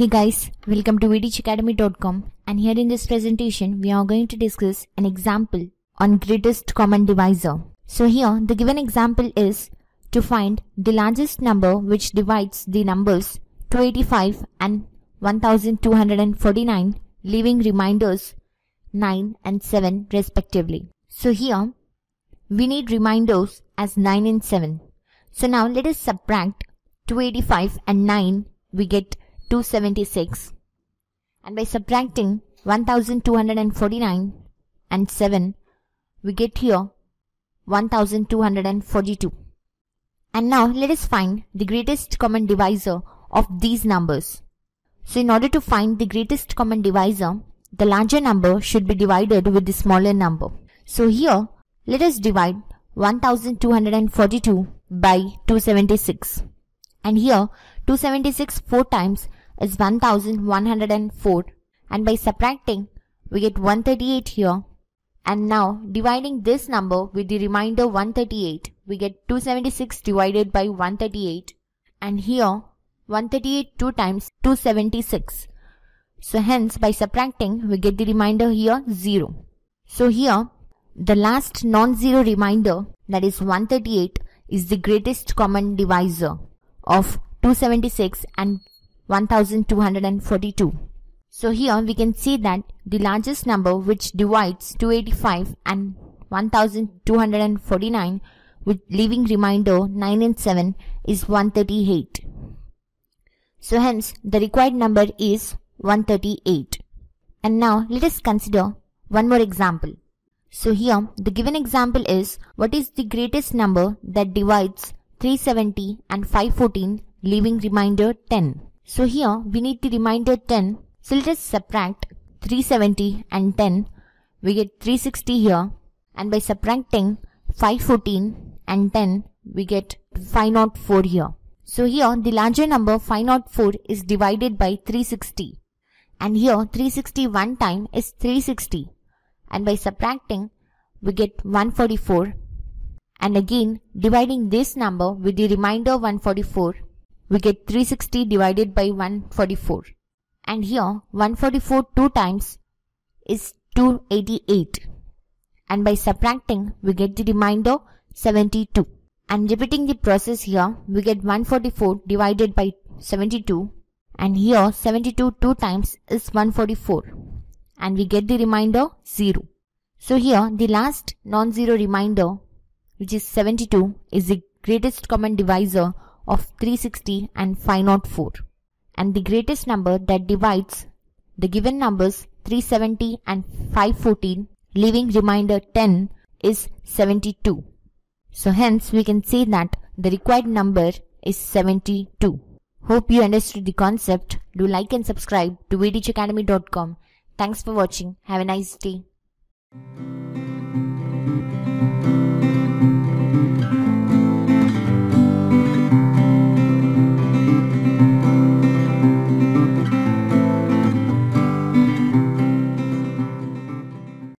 Hey guys, welcome to VDCacademy.com and here in this presentation we are going to discuss an example on greatest common divisor. So here the given example is to find the largest number which divides the numbers 285 and 1249 leaving reminders 9 and 7 respectively. So here we need reminders as 9 and 7. So now let us subtract 285 and 9 we get 276 and by subtracting 1249 and 7 we get here 1242 and now let us find the greatest common divisor of these numbers. So in order to find the greatest common divisor the larger number should be divided with the smaller number. So here let us divide 1242 by 276 and here 276 4 times is 1104 and by subtracting we get 138 here. And now dividing this number with the remainder 138 we get 276 divided by 138 and here 138 2 times 276. So hence by subtracting we get the remainder here 0. So here the last non-zero remainder that is 138 is the greatest common divisor of 276 and 1242. So here we can see that the largest number which divides 285 and 1249 with leaving remainder 9 and 7 is 138. So hence the required number is 138. And now let us consider one more example. So here the given example is what is the greatest number that divides 370 and 514 leaving remainder 10. So here we need the remainder 10. So let us subtract 370 and 10. We get 360 here and by subtracting 514 and 10 we get 504 here. So here the larger number 504 is divided by 360 and here 360 one time is 360 and by subtracting we get 144 and again dividing this number with the remainder 144 we get 360 divided by 144. And here 144 2 times is 288. And by subtracting we get the remainder 72. And repeating the process here we get 144 divided by 72 and here 72 2 times is 144 and we get the remainder 0. So here the last non-zero remainder which is 72 is the greatest common divisor of 360 and 504 and the greatest number that divides the given numbers 370 and 514 leaving remainder 10 is 72. So hence we can say that the required number is 72. Hope you understood the concept. Do like and subscribe to vteachacademy.com. Thanks for watching. Have a nice day.